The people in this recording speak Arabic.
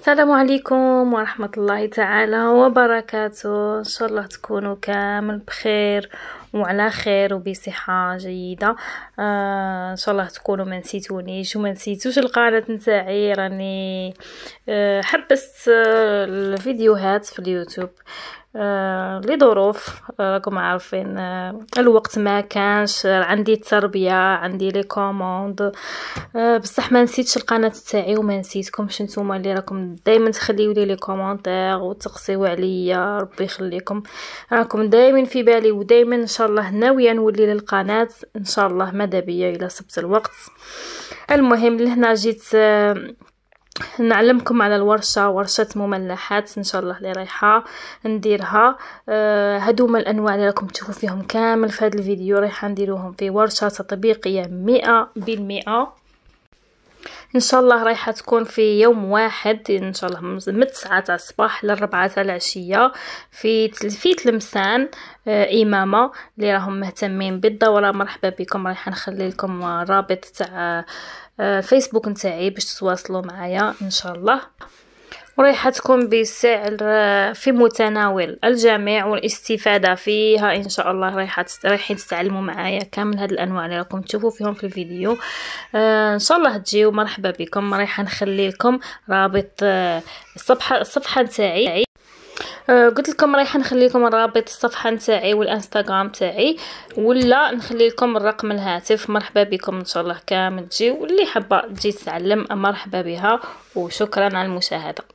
السلام عليكم ورحمة الله تعالى وبركاته إن شاء الله تكونوا كامل بخير وعلى خير وبصحة جيدة آه ان شاء الله تكونوا ما نسيتونيش وما نسيتوش القناة نتاعي راني آه حبست آه الفيديوهات في اليوتيوب آه لظروف آه، راكم عارفين آه الوقت ما كانش آه، عندي التربيه عندي لي كوموند آه بصح ما نسيتش القناه تاعي وما نسيتكمش نتوما اللي راكم دائما تخليو لي لي كومونتير وتقصيو عليا ربي يخليكم راكم دائما في بالي ودائما ان شاء الله ناويه نولي للقناه ان شاء الله ماذا بيا الى صبت الوقت المهم لهنا جيت آه، نعلمكم على الورشه ورشه مملحات ان شاء الله اللي رايحه نديرها آه الانواع اللي راكم تشوفوا فيهم كامل في هذا الفيديو رايحه نديروهم في ورشه تطبيقيه مئة بالمئة ان شاء الله رايحه تكون في يوم واحد ان شاء الله من 9 تاع الصباح ل 4 تاع العشيه في في تلمسان آه، امامه اللي راهم مهتمين بالدوره مرحبا بكم رايحه نخلي لكم رابط تاع الفيسبوك آه، آه، نتاعي باش تتواصلوا معايا ان شاء الله وريحتكم تكون بسعر آه، في متناول الجميع والاستفادة فيها إن شاء الله رايحة رايحين تتعلموا معايا كامل هاد الأنواع اللي راكم تشوفوا فيهم في الفيديو آه، إن شاء الله تجيو مرحبا بكم رايحة نخلي لكم رابط آه، الصفحة الصفحة نتاعي قلت لكم رايحه نخلي لكم رابط الصفحه نتاعي والانستغرام تاعي ولا نخلي لكم الرقم الهاتف مرحبا بكم ان شاء الله كامل تجيو واللي حابه تجي تتعلم مرحبا بها وشكرا على المشاهده